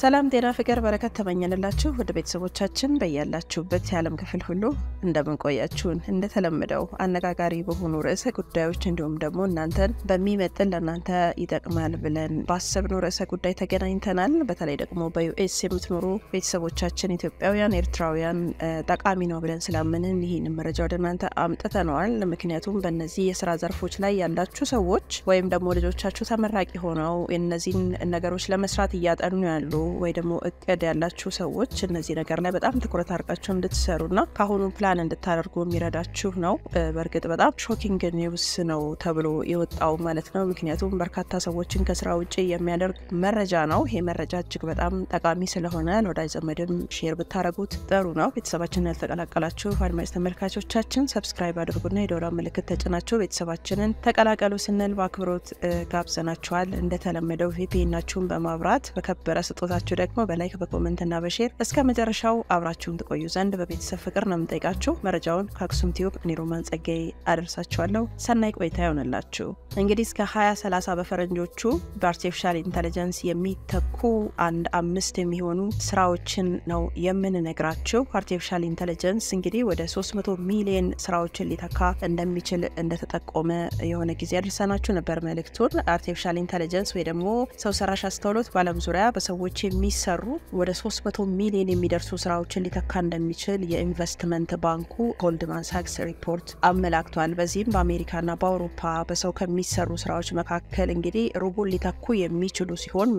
ሰላም ጤና ፍቅር በረከት ተመኘንላችሁ ውድ ቤተሰቦቻችን በያላችሁበት የዓለም ክፍል ሁሉ እንደምንቆያችሁን እንደተለመደው አነጋጋሪ በሆኑ ርዕሰ ጉዳዮች እንዲሁም ደግሞ እናንተን በሚመጥን ለእናንተ ይጠቅማል ብለን ባሰብነው ርዕሰ ጉዳይ ተገናኝተናል። በተለይ ደግሞ በዩኤስ የምትኖሩ ቤተሰቦቻችን ኢትዮጵያውያን፣ ኤርትራውያን ጠቃሚ ነው ብለን ስላምንን ይህን መረጃ ወደ እናንተ አምጥተነዋል። ምክንያቱም በእነዚህ የስራ ዘርፎች ላይ ያላችሁ ሰዎች ወይም ደግሞ ልጆቻችሁ ተመራቂ ሆነው እነዚህን ነገሮች ለመስራት እያጠኑ ያሉ ወይ ደግሞ እቅድ ያላችሁ ሰዎች እነዚህ ነገር ላይ በጣም ትኩረት አድርጋችሁ ና ከአሁኑ ፕላን እንድታደርጉ የሚረዳችሁ ነው። በእርግጥ በጣም ሾኪንግ ኒውስ ነው ተብሎ የወጣው ማለት ነው። ምክንያቱም በርካታ ሰዎችን ከስራ ውጭ የሚያደርግ መረጃ ነው። ይሄ መረጃ እጅግ በጣም ጠቃሚ ስለሆነ ለወዳጅ ዘመድም ሼር ብታደረጉት ጥሩ ነው። ቤተሰባችንን ያልተቀላቀላችሁ አድማጭ ተመልካቾቻችን ሰብስክራይብ አድርጉና የዶላ ምልክት ተጭናችሁ ቤተሰባችንን ተቀላቀሉ ስንል በአክብሮት ጋብዘናችኋል። እንደተለመደው ቪፒናችሁን በማብራት በከበረ ስጦታ ከቻላችሁ ደግሞ በላይክ በኮመንትና በሼር እስከ መጨረሻው አብራችሁን ትቆዩ ዘንድ በቤተሰብ ፍቅር ነው የምንጠይቃችሁ። መረጃውን ከአክሱም ቲዩብ እኔ ሮማን አደርሳችኋለሁ። ሰናይ ቆይታ ይሆንላችሁ። እንግዲህ እስከ 2030 በፈረንጆቹ በአርቲፊሻል ኢንተለጀንስ የሚተኩ አንድ አምስት የሚሆኑ ስራዎችን ነው የምንነግራችሁ። አርቲፊሻል ኢንተለጀንስ እንግዲህ ወደ 300 ሚሊዮን ስራዎችን ሊተካ እንደሚችል እንደተጠቆመ የሆነ ጊዜ አድርሰናችሁ ነበር መልእክቱን። አርቲፊሻል ኢንተለጀንስ ወይ ደግሞ ሰው ሰራሽ አስተውሎት በዓለም ዙሪያ በሰዎች የሚሰሩ ወደ 300 ሚሊዮን የሚደርሱ ስራዎችን ሊተካ እንደሚችል የኢንቨስትመንት ባንኩ ጎልድማን ሳክስ ሪፖርት አመላክቷል። በዚህም በአሜሪካና በአውሮፓ በሰው ከሚሰሩ ስራዎች መካከል እንግዲህ ሩቡን ሊተኩ የሚችሉ ሲሆን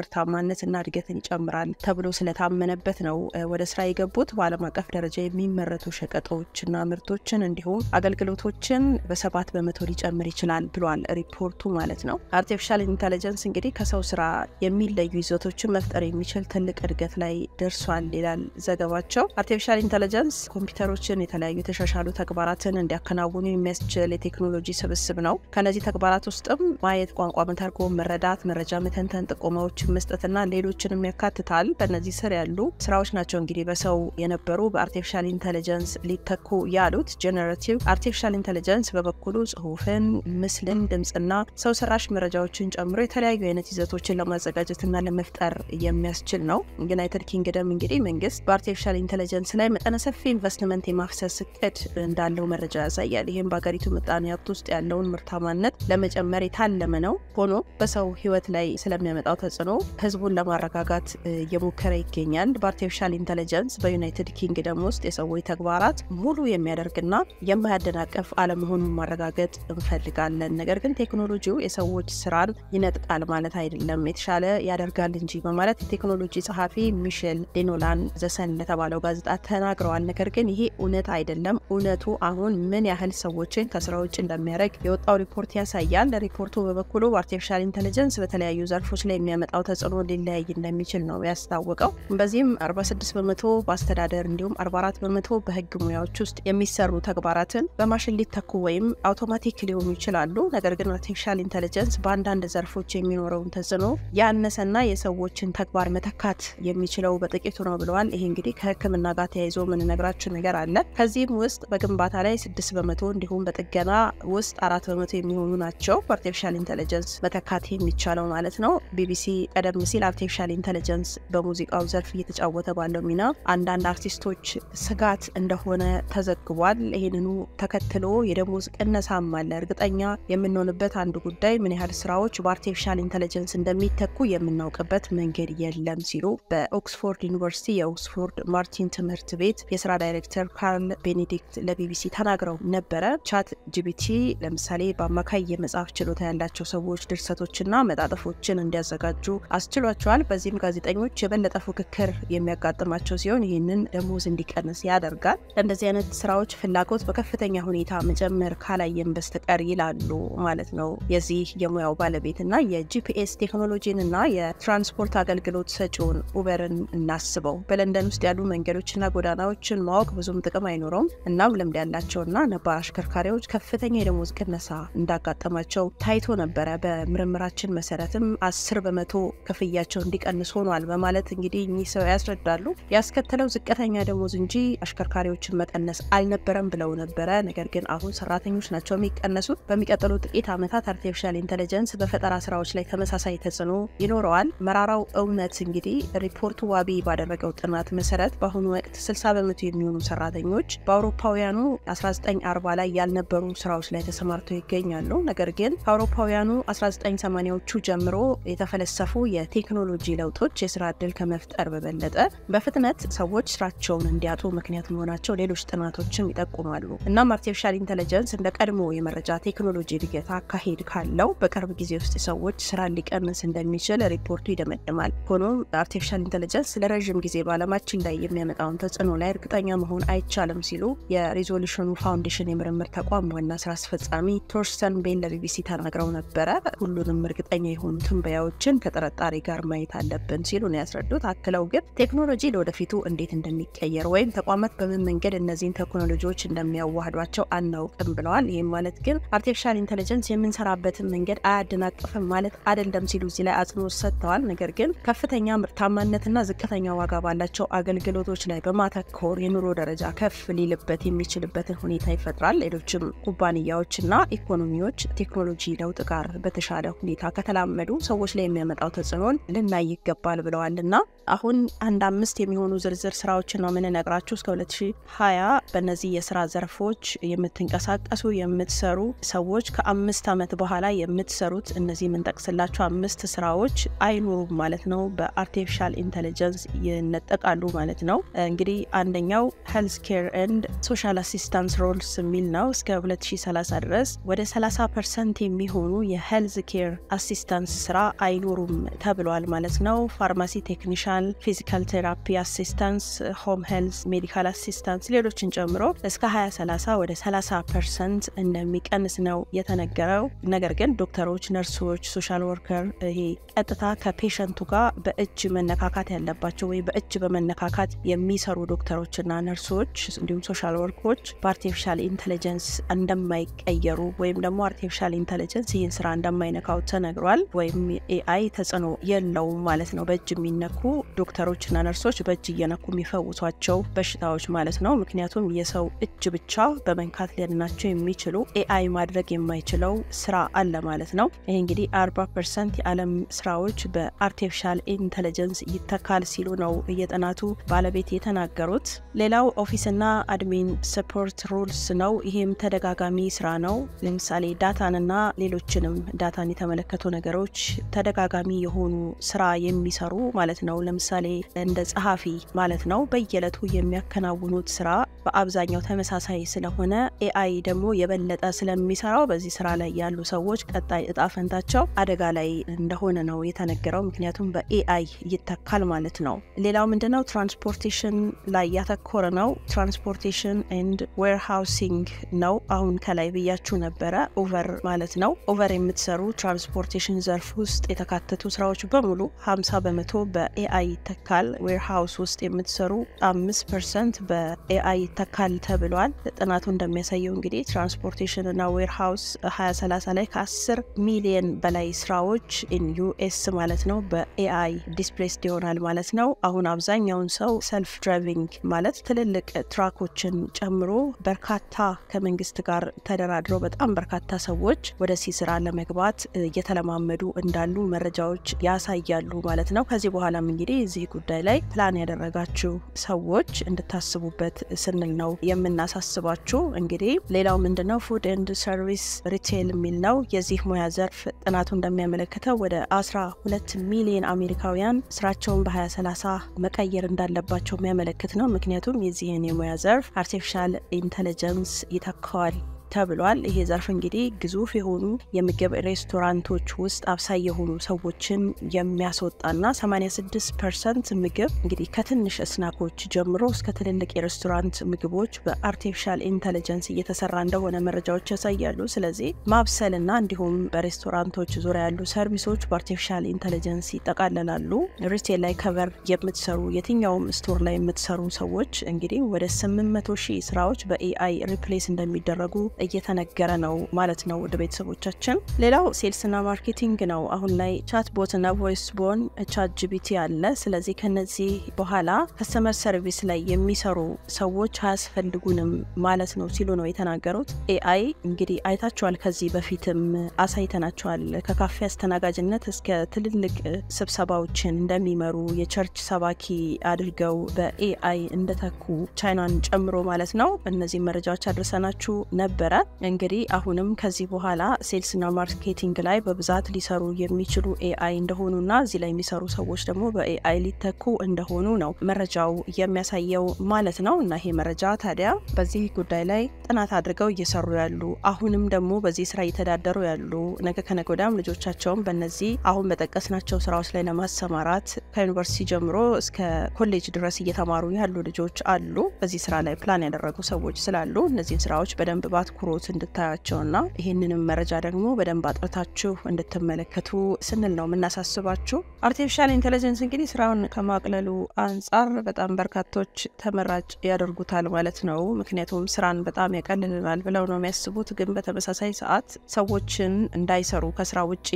እና እድገትን ይጨምራል ተብሎ ስለታመነበት ነው ወደ ስራ የገቡት። በዓለም አቀፍ ደረጃ የሚመረቱ ሸቀጦችና ምርቶችን እንዲሁም አገልግሎቶችን በሰባት በመቶ ሊጨምር ይችላል ብሏል ሪፖርቱ ማለት ነው። አርቲፊሻል ኢንቴሊጀንስ እንግዲህ ከሰው ስራ የሚለዩ ይዘቶችን መፍጠር የሚችል ክፍል ትልቅ እድገት ላይ ደርሷል ይላል ዘገባቸው። አርቲፊሻል ኢንተለጀንስ ኮምፒውተሮችን የተለያዩ የተሻሻሉ ተግባራትን እንዲያከናውኑ የሚያስችል የቴክኖሎጂ ስብስብ ነው። ከነዚህ ተግባራት ውስጥም ማየት፣ ቋንቋ መተርጎም፣ መረዳት፣ መረጃ መተንተን፣ ጥቆማዎችን መስጠትና ሌሎችንም ያካትታል። በእነዚህ ስር ያሉ ስራዎች ናቸው እንግዲህ በሰው የነበሩ በአርቲፊሻል ኢንተለጀንስ ሊተኩ ያሉት። ጄኔሬቲቭ አርቲፊሻል ኢንተለጀንስ በበኩሉ ጽሁፍን፣ ምስልን፣ ድምፅና ሰው ሰራሽ መረጃዎችን ጨምሮ የተለያዩ አይነት ይዘቶችን ለማዘጋጀትና ለመፍጠር የሚያስችል የሚያስችል ነው። ዩናይትድ ኪንግደም እንግዲህ መንግስት በአርቲፊሻል ኢንቴሊጀንስ ላይ መጠነ ሰፊ ኢንቨስትመንት የማፍሰስ እቅድ እንዳለው መረጃ ያሳያል። ይህም በሀገሪቱ ምጣኔ ሀብት ውስጥ ያለውን ምርታማነት ለመጨመር የታለመ ነው። ሆኖ በሰው ህይወት ላይ ስለሚያመጣው ተጽዕኖ ህዝቡን ለማረጋጋት እየሞከረ ይገኛል። በአርቲፊሻል ኢንቴሊጀንስ በዩናይትድ ኪንግደም ውስጥ የሰዎች ተግባራት ሙሉ የሚያደርግና የማያደናቀፍ አለመሆኑን ማረጋገጥ እንፈልጋለን። ነገር ግን ቴክኖሎጂው የሰዎች ስራን ይነጥቃል ማለት አይደለም፣ የተሻለ ያደርጋል እንጂ በማለት የቴክኖሎጂ የሳይኮሎጂ ጸሐፊ ሚሼል ዴኖላን ዘሰን ለተባለው ጋዜጣ ተናግረዋል። ነገር ግን ይሄ እውነት አይደለም። እውነቱ አሁን ምን ያህል ሰዎችን ከስራ ውጭ እንደሚያደርግ የወጣው ሪፖርት ያሳያል። ሪፖርቱ በበኩሉ አርቲፊሻል ኢንቴሊጀንስ በተለያዩ ዘርፎች ላይ የሚያመጣው ተጽዕኖ ሊለያይ እንደሚችል ነው ያስታወቀው። በዚህም 46 በመቶ በአስተዳደር እንዲሁም 44 በመቶ በህግ ሙያዎች ውስጥ የሚሰሩ ተግባራትን በማሽን ሊተኩ ወይም አውቶማቲክ ሊሆኑ ይችላሉ። ነገር ግን አርቲፊሻል ኢንቴሊጀንስ በአንዳንድ ዘርፎች የሚኖረውን ተጽዕኖ ያነሰና የሰዎችን ተግባር መተካት የሚችለው በጥቂቱ ነው ብለዋል። ይሄ እንግዲህ ከህክምና ጋር ተያይዞ የምንነግራችሁ ነገር አለ። ከዚህም ውስጥ በግንባታ ላይ ስድስት በመቶ እንዲሁም በጥገና ውስጥ አራት በመቶ የሚሆኑ ናቸው በአርቲፊሻል ኢንቴለጀንስ መተካት የሚቻለው ማለት ነው። ቢቢሲ ቀደም ሲል አርቲፊሻል ኢንቴለጀንስ በሙዚቃው ዘርፍ እየተጫወተ ባለው ሚና አንዳንድ አርቲስቶች ስጋት እንደሆነ ተዘግቧል። ይህንኑ ተከትሎ የደሞዝ ቅነሳም አለ። እርግጠኛ የምንሆንበት አንዱ ጉዳይ ምን ያህል ስራዎች በአርቲፊሻል ኢንቴለጀንስ እንደሚተኩ የምናውቅበት መንገድ የለም የለም ሲሉ በኦክስፎርድ ዩኒቨርሲቲ የኦክስፎርድ ማርቲን ትምህርት ቤት የስራ ዳይሬክተር ካርል ቤኔዲክት ለቢቢሲ ተናግረው ነበረ። ቻት ጂቢቲ ለምሳሌ በአማካይ የመጽሐፍ ችሎታ ያላቸው ሰዎች ድርሰቶችና መጣጥፎችን እንዲያዘጋጁ አስችሏቸዋል። በዚህም ጋዜጠኞች የበለጠ ፉክክር የሚያጋጥማቸው ሲሆን ይህንን ደሞዝ እንዲቀንስ ያደርጋል። ለእንደዚህ አይነት ስራዎች ፍላጎት በከፍተኛ ሁኔታ መጨመር ካላየን በስተቀር ይላሉ ማለት ነው። የዚህ የሙያው ባለቤት እና የጂፒኤስ ቴክኖሎጂን እና የትራንስፖርት አገልግሎት ሰጪውን ኡበርን እናስበው። በለንደን ውስጥ ያሉ መንገዶችና ጎዳናዎችን ማወቅ ብዙም ጥቅም አይኖረውም። እናም ልምድ ያላቸውና ነባር አሽከርካሪዎች ከፍተኛ የደሞዝ ቅነሳ እንዳጋጠማቸው ታይቶ ነበረ። በምርምራችን መሰረትም አስር በመቶ ክፍያቸው እንዲቀንስ ሆኗል በማለት እንግዲህ እኚህ ሰው ያስረዳሉ። ያስከተለው ዝቅተኛ ደሞዝ እንጂ አሽከርካሪዎችን መቀነስ አልነበረም ብለው ነበረ። ነገር ግን አሁን ሰራተኞች ናቸው የሚቀነሱት። በሚቀጥሉ ጥቂት ዓመታት አርቲፊሻል ኢንቴሊጀንስ በፈጠራ ስራዎች ላይ ተመሳሳይ ተጽዕኖ ይኖረዋል። መራራው እውነት እንግዲህ ሪፖርት ዋቢ ባደረገው ጥናት መሰረት በአሁኑ ወቅት 60 በመቶ የሚሆኑ ሰራተኞች በአውሮፓውያኑ 1940 ላይ ያልነበሩ ስራዎች ላይ ተሰማርተው ይገኛሉ። ነገር ግን ከአውሮፓውያኑ 1980ዎቹ ጀምሮ የተፈለሰፉ የቴክኖሎጂ ለውጦች የስራ እድል ከመፍጠር በበለጠ በፍጥነት ሰዎች ስራቸውን እንዲያጡ ምክንያት መሆናቸው ሌሎች ጥናቶችም ይጠቁማሉ። እናም አርቲፊሻል ኢንቴለጀንስ እንደ ቀድሞ የመረጃ ቴክኖሎጂ እድገት አካሄድ ካለው በቅርብ ጊዜ ውስጥ ሰዎች ስራ ሊቀንስ እንደሚችል ሪፖርቱ ይደመድማል። ሆኖም አርቲፊሻል ኢንቴሊጀንስ ለረዥም ጊዜ በዓለማችን ላይ የሚያመጣውን ተጽዕኖ ላይ እርግጠኛ መሆን አይቻልም ሲሉ የሪዞሉሽኑ ፋውንዴሽን የምርምር ተቋም ዋና ስራ አስፈጻሚ ቶርስተን ቤን ለቢቢሲ ተናግረው ነበረ። ሁሉንም እርግጠኛ የሆኑ ትንበያዎችን ከጥርጣሬ ጋር ማየት አለብን ሲሉ ነው ያስረዱት። አክለው ግን ቴክኖሎጂ ለወደፊቱ እንዴት እንደሚቀየር ወይም ተቋማት በምን መንገድ እነዚህን ቴክኖሎጂዎች እንደሚያዋህዷቸው አናውቅም ብለዋል። ይህም ማለት ግን አርቲፊሻል ኢንቴሊጀንስ የምንሰራበትን መንገድ አያደናቅፍም ማለት አይደለም ሲሉ እዚህ ላይ አጽንኦት ሰጥተዋል። ነገር ግን ከፍተኛ ከፍተኛ ምርታማነትና ዝቅተኛ ዋጋ ባላቸው አገልግሎቶች ላይ በማተኮር የኑሮ ደረጃ ከፍ ሊልበት የሚችልበትን ሁኔታ ይፈጥራል። ሌሎችም ኩባንያዎችና ኢኮኖሚዎች ቴክኖሎጂ ለውጥ ጋር በተሻለ ሁኔታ ከተላመዱ ሰዎች ላይ የሚያመጣው ተጽዕኖን ልናይ ይገባል ብለዋል እና አሁን አንድ አምስት የሚሆኑ ዝርዝር ስራዎችን ነው የምንነግራችሁ። እስከ 2020 በእነዚህ የስራ ዘርፎች የምትንቀሳቀሱ የምትሰሩ ሰዎች ከአምስት ዓመት በኋላ የምትሰሩት እነዚህ የምንጠቅስላቸው አምስት ስራዎች አይኖሩም ማለት ነው። አርቲፊሻል ኢንቴሊጀንስ ይነጠቃሉ ማለት ነው። እንግዲህ አንደኛው ሄልስ ኬር ኤንድ ሶሻል አሲስታንስ ሮልስ የሚል ነው። እስከ 2030 ድረስ ወደ 30 ፐርሰንት የሚሆኑ የሄልዝ ኬር አሲስታንስ ስራ አይኖሩም ተብሏል ማለት ነው። ፋርማሲ ቴክኒሻን፣ ፊዚካል ቴራፒ አሲስታንስ፣ ሆም ሄልዝ፣ ሜዲካል አሲስታንስ ሌሎችን ጨምሮ እስከ 2030 ወደ 30 ፐርሰንት እንደሚቀንስ ነው የተነገረው። ነገር ግን ዶክተሮች፣ ነርሶች፣ ሶሻል ወርከር ይሄ ቀጥታ ከፔሸንቱ ጋር በእ በእጅ መነካካት ያለባቸው ወይ በእጅ በመነካካት የሚሰሩ ዶክተሮችና ነርሶች እንዲሁም ሶሻል ወርኮች በአርቲፊሻል ኢንቴሊጀንስ እንደማይቀየሩ ወይም ደግሞ አርቲፊሻል ኢንቴሊጀንስ ይህን ስራ እንደማይነካው ተነግሯል። ወይም ኤአይ ተጽዕኖ የለውም ማለት ነው። በእጅ የሚነኩ ዶክተሮችና ነርሶች በእጅ እየነኩ የሚፈውሷቸው በሽታዎች ማለት ነው። ምክንያቱም የሰው እጅ ብቻ በመንካት ሊያድናቸው የሚችሉ ኤአይ ማድረግ የማይችለው ስራ አለ ማለት ነው። ይህ እንግዲህ አርባ ፐርሰንት የዓለም ስራዎች በአርቲፊሻል ኢንተለጀንስ ይተካል ሲሉ ነው የጥናቱ ባለቤት የተናገሩት። ሌላው ኦፊስና አድሚን ሰፖርት ሩልስ ነው። ይህም ተደጋጋሚ ስራ ነው። ለምሳሌ ዳታንና ሌሎችንም ዳታን የተመለከቱ ነገሮች ተደጋጋሚ የሆኑ ስራ የሚሰሩ ማለት ነው። ለምሳሌ እንደ ጸሐፊ ማለት ነው። በየዕለቱ የሚያከናውኑት ስራ በአብዛኛው ተመሳሳይ ስለሆነ ኤአይ ደግሞ የበለጠ ስለሚሰራው በዚህ ስራ ላይ ያሉ ሰዎች ቀጣይ እጣ ፈንታቸው አደጋ ላይ እንደሆነ ነው የተነገረው። ምክንያቱም በኤአይ ላይ ይተካል ማለት ነው። ሌላው ምንድነው ትራንስፖርቴሽን ላይ ያተኮረ ነው። ትራንስፖርቴሽን ኤንድ ዌርሃውሲንግ ነው። አሁን ከላይ ብያችሁ ነበረ ኦቨር ማለት ነው። ኦቨር የምትሰሩ ትራንስፖርቴሽን ዘርፍ ውስጥ የተካተቱ ስራዎች በሙሉ 50 በመቶ በኤአይ ይተካል። ዌርሃውስ ውስጥ የምትሰሩ አምስት ፐርሰንት በኤአይ ይተካል ተብሏል። ጥናቱ እንደሚያሳየው እንግዲህ ትራንስፖርቴሽን እና ዌርሃውስ 2030 ላይ ከ10 ሚሊየን በላይ ስራዎች ኢን ዩኤስ ማለት ነው በኤአይ ዲስፕሌስድ ይሆናል ማለት ነው። አሁን አብዛኛውን ሰው ሰልፍ ድራይቪንግ ማለት ትልልቅ ትራኮችን ጨምሮ በርካታ ከመንግስት ጋር ተደራድረው በጣም በርካታ ሰዎች ወደዚህ ስራ ለመግባት እየተለማመዱ እንዳሉ መረጃዎች ያሳያሉ ማለት ነው። ከዚህ በኋላም እንግዲህ እዚህ ጉዳይ ላይ ፕላን ያደረጋችሁ ሰዎች እንድታስቡበት ስንል ነው የምናሳስባችሁ። እንግዲህ ሌላው ምንድነው ፉድ ኤንድ ሰርቪስ ሪቴል የሚል ነው። የዚህ ሙያ ዘርፍ ጥናቱ እንደሚያመለክተው ወደ 12 ሚሊዮን አሜሪካዊ ኢትዮጵያውያን ስራቸውን በ20 መቀየር እንዳለባቸው የሚያመለክት ነው። ምክንያቱም የዚህን የሙያ ዘርፍ አርቲፊሻል ኢንተለጀንስ ይተካዋል ተብሏል። ይሄ ዘርፍ እንግዲህ ግዙፍ የሆኑ የምግብ ሬስቶራንቶች ውስጥ አብሳይ የሆኑ ሰዎችን የሚያስወጣና 86 ፐርሰንት ምግብ እንግዲህ ከትንሽ ስናኮች ጀምሮ እስከ ትልልቅ የሬስቶራንት ምግቦች በአርቲፊሻል ኢንተለጀንስ እየተሰራ እንደሆነ መረጃዎች ያሳያሉ። ስለዚህ ማብሰልና እንዲሁም በሬስቶራንቶች ዙሪያ ያሉ ሰርቪሶች በአርቲፊሻል ኢንተለጀንስ ይጠቃለላሉ። ሪቴል ላይ ከቨር የምትሰሩ የትኛውም ስቶር ላይ የምትሰሩ ሰዎች እንግዲህ ወደ 800 ሺህ ስራዎች በኤአይ ሪፕሌስ እንደሚደረጉ እየተነገረ ነው ማለት ነው። ወደ ቤተሰቦቻችን ሌላው ሴልስና ማርኬቲንግ ነው። አሁን ላይ ቻት ቦትና ቮይስ ቦን ቻት ጂቢቲ አለ። ስለዚህ ከነዚህ በኋላ ከስተመር ሰርቪስ ላይ የሚሰሩ ሰዎች አያስፈልጉንም ማለት ነው ሲሉ ነው የተናገሩት። ኤአይ እንግዲህ አይታችኋል፣ ከዚህ በፊትም አሳይተናችኋል። ከካፌ አስተናጋጅነት እስከ ትልልቅ ስብሰባዎችን እንደሚመሩ የቸርች ሰባኪ አድርገው በኤአይ እንደተኩ ቻይናን ጨምሮ ማለት ነው። እነዚህ መረጃዎች አድርሰናችሁ ነበር። ነበረ። እንግዲህ አሁንም ከዚህ በኋላ ሴልስና ማርኬቲንግ ላይ በብዛት ሊሰሩ የሚችሉ ኤአይ እንደሆኑና እዚህ ላይ የሚሰሩ ሰዎች ደግሞ በኤአይ ሊተኩ እንደሆኑ ነው መረጃው የሚያሳየው ማለት ነው። እና ይሄ መረጃ ታዲያ በዚህ ጉዳይ ላይ ጥናት አድርገው እየሰሩ ያሉ አሁንም ደግሞ በዚህ ስራ እየተዳደሩ ያሉ ነገ ከነገ ወዲያም ልጆቻቸውን በነዚህ አሁን በጠቀስናቸው ስራዎች ላይ ለማሰማራት ከዩኒቨርሲቲ ጀምሮ እስከ ኮሌጅ ድረስ እየተማሩ ያሉ ልጆች አሉ። በዚህ ስራ ላይ ፕላን ያደረጉ ሰዎች ስላሉ እነዚህን ስራዎች በደንብ ባትኩ እንድታያቸው እና ይህንንም መረጃ ደግሞ በደንብ አጥርታችሁ እንድትመለከቱ ስንል ነው የምናሳስባችሁ። አርቲፊሻል ኢንቴሊጀንስ እንግዲህ ስራውን ከማቅለሉ አንጻር በጣም በርካቶች ተመራጭ ያደርጉታል ማለት ነው። ምክንያቱም ስራን በጣም ያቀልልናል ብለው ነው የሚያስቡት። ግን በተመሳሳይ ሰዓት ሰዎችን እንዳይሰሩ ከስራ ውጭ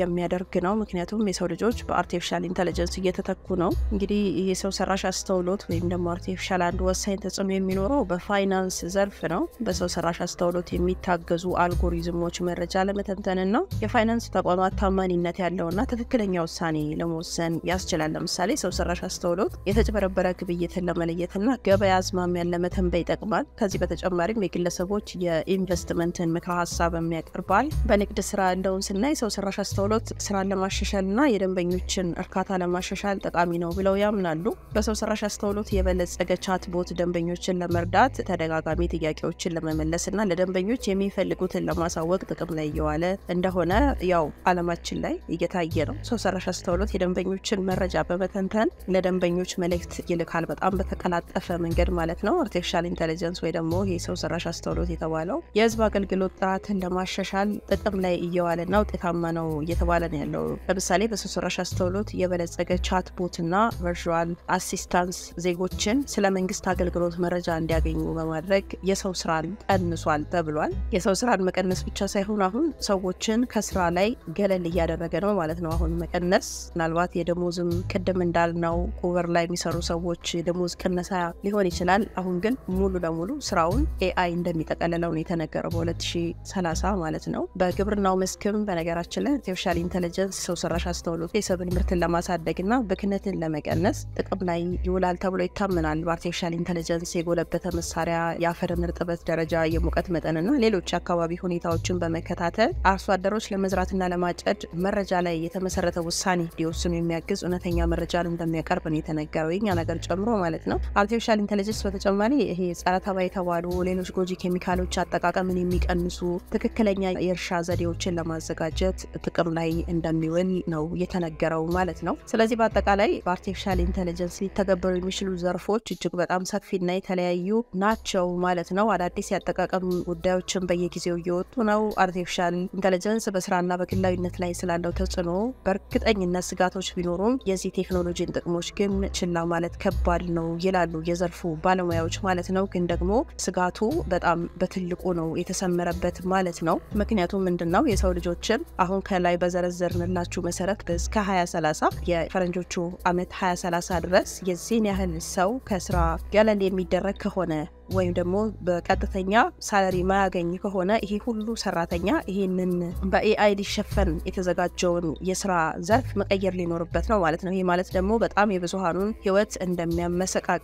የሚያደርግ ነው። ምክንያቱም የሰው ልጆች በአርቲፊሻል ኢንቴሊጀንስ እየተተኩ ነው። እንግዲህ የሰው ሰራሽ አስተውሎት ወይም ደግሞ አርቲፊሻል አንድ ወሳኝ ተጽዕኖ የሚኖረው በፋይናንስ ዘርፍ ነው። በሰው ሰራሽ አስተውሎት በአውሎት የሚታገዙ አልጎሪዝሞች መረጃ ለመተንተንና የፋይናንስ ተቋማት ታማኒነት ያለውና ትክክለኛ ውሳኔ ለመወሰን ያስችላል። ለምሳሌ ሰው ሰራሽ አስተውሎት የተጭበረበረ ግብይትን ለመለየትና ገበያ አዝማሚያን ለመተንበይ ይጠቅማል። ከዚህ በተጨማሪም የግለሰቦች የኢንቨስትመንትን ምክረ ሀሳብም ያቀርባል። በንግድ ስራ ያለውን ስናይ ሰው ሰራሽ አስተውሎት ስራን ለማሻሻልና የደንበኞችን እርካታ ለማሻሻል ጠቃሚ ነው ብለው ያምናሉ። በሰው ሰራሽ አስተውሎት የበለጸገ ቻትቦት ደንበኞችን ለመርዳት ተደጋጋሚ ጥያቄዎችን ለመመለስና ለደንበኞች የሚፈልጉትን ለማሳወቅ ጥቅም ላይ እየዋለ እንደሆነ ያው አለማችን ላይ እየታየ ነው። ሰው ሰራሽ አስተውሎት የደንበኞችን መረጃ በመተንተን ለደንበኞች መልእክት ይልካል፣ በጣም በተቀላጠፈ መንገድ ማለት ነው። አርቲፊሻል ኢንቴሊጀንስ ወይ ደግሞ ይህ ሰው ሰራሽ አስተውሎት የተባለው የህዝብ አገልግሎት ጥራትን ለማሻሻል ጥቅም ላይ እየዋለ እና ውጤታማ ነው እየተባለ ነው ያለው። ለምሳሌ በሰው ሰራሽ አስተውሎት የበለጸገ ቻት ቦት እና ቨርቹዋል አሲስታንስ ዜጎችን ስለ መንግስት አገልግሎት መረጃ እንዲያገኙ በማድረግ የሰው ስራን ቀንሷል። ተብሏል። የሰው ስራን መቀነስ ብቻ ሳይሆን አሁን ሰዎችን ከስራ ላይ ገለል እያደረገ ነው ማለት ነው። አሁን መቀነስ ምናልባት የደሞዝም ቅድም እንዳልነው ኮቨር ላይ የሚሰሩ ሰዎች የደሞዝ ቅነሳ ሊሆን ይችላል። አሁን ግን ሙሉ ለሙሉ ስራውን ኤአይ እንደሚጠቀልለው ነው የተነገረው በ2030 ማለት ነው። በግብርናው መስክም በነገራችን ላይ አርቲፊሻል ኢንቴሊጀንስ ሰው ሰራሽ አስተውሎት የሰብል ምርትን ለማሳደግና ብክነትን ለመቀነስ ጥቅም ላይ ይውላል ተብሎ ይታመናል። በአርቲፊሻል ኢንቴሊጀንስ የጎለበተ መሳሪያ የአፈርን እርጥበት ደረጃ የሙቀት መጠንና ሌሎች አካባቢ ሁኔታዎችን በመከታተል አርሶ አደሮች ለመዝራትና ለማጨድ መረጃ ላይ የተመሰረተ ውሳኔ እንዲወስኑ የሚያግዝ እውነተኛ መረጃን እንደሚያቀርብ ነው የተነገረው የኛ ነገር ጨምሮ ማለት ነው። አርቲፊሻል ኢንቴሊጀንስ በተጨማሪ ይሄ ጸረ የተባሉ ሌሎች ጎጂ ኬሚካሎች አጠቃቀምን የሚቀንሱ ትክክለኛ የእርሻ ዘዴዎችን ለማዘጋጀት ጥቅም ላይ እንደሚውል ነው የተነገረው ማለት ነው። ስለዚህ በአጠቃላይ በአርቲፊሻል ኢንቴሊጀንስ ሊተገበሩ የሚችሉ ዘርፎች እጅግ በጣም ሰፊና የተለያዩ ናቸው ማለት ነው። አዳዲስ ያጠቃቀም ጉዳዮችን በየጊዜው እየወጡ ነው። አርቲፊሻል ኢንቴሊጀንስ በስራና በግላዊነት ላይ ስላለው ተጽዕኖ በእርግጠኝነት ስጋቶች ቢኖሩም የዚህ ቴክኖሎጂን ጥቅሞች ግን ችላ ማለት ከባድ ነው ይላሉ የዘርፉ ባለሙያዎች ማለት ነው። ግን ደግሞ ስጋቱ በጣም በትልቁ ነው የተሰመረበት ማለት ነው። ምክንያቱም ምንድን ነው የሰው ልጆችን አሁን ከላይ በዘረዘርንላችሁ መሰረት እስከ 2030 የፈረንጆቹ አመት 2030 ድረስ የዚህን ያህል ሰው ከስራ ገለል የሚደረግ ከሆነ ወይም ደግሞ በቀጥተኛ ሳለሪ ማያገኝ ከሆነ ይሄ ሁሉ ሰራተኛ ይህንን በኤአይ ሊሸፈን የተዘጋጀውን የስራ ዘርፍ መቀየር ሊኖርበት ነው ማለት ነው። ይህ ማለት ደግሞ በጣም የብዙሃኑን ህይወት እንደሚያመሰቃቅል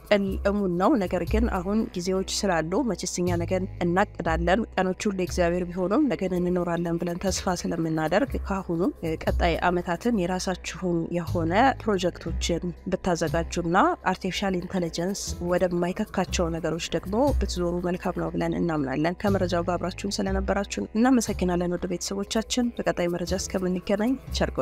እሙን ነው። ነገር ግን አሁን ጊዜዎች ስላሉ መችስኛ ነገን እናቅዳለን። ቀኖቹ ለእግዚአብሔር ቢሆኑም ነገን እንኖራለን ብለን ተስፋ ስለምናደርግ ከአሁኑ ቀጣይ አመታትን የራሳችሁን የሆነ ፕሮጀክቶችን ብታዘጋጁና አርቲፊሻል ኢንተለጀንስ ወደማይተካቸው ነገሮች ደግሞ ብትዞሩ መልካም ነው ብለን እናምናለን። ከመረጃው ጋር አብራችሁን ስለነበራችሁን እናመሰግናለን። ወደ ቤተሰቦቻችን በቀጣይ መረጃ እስከምንገናኝ ቸር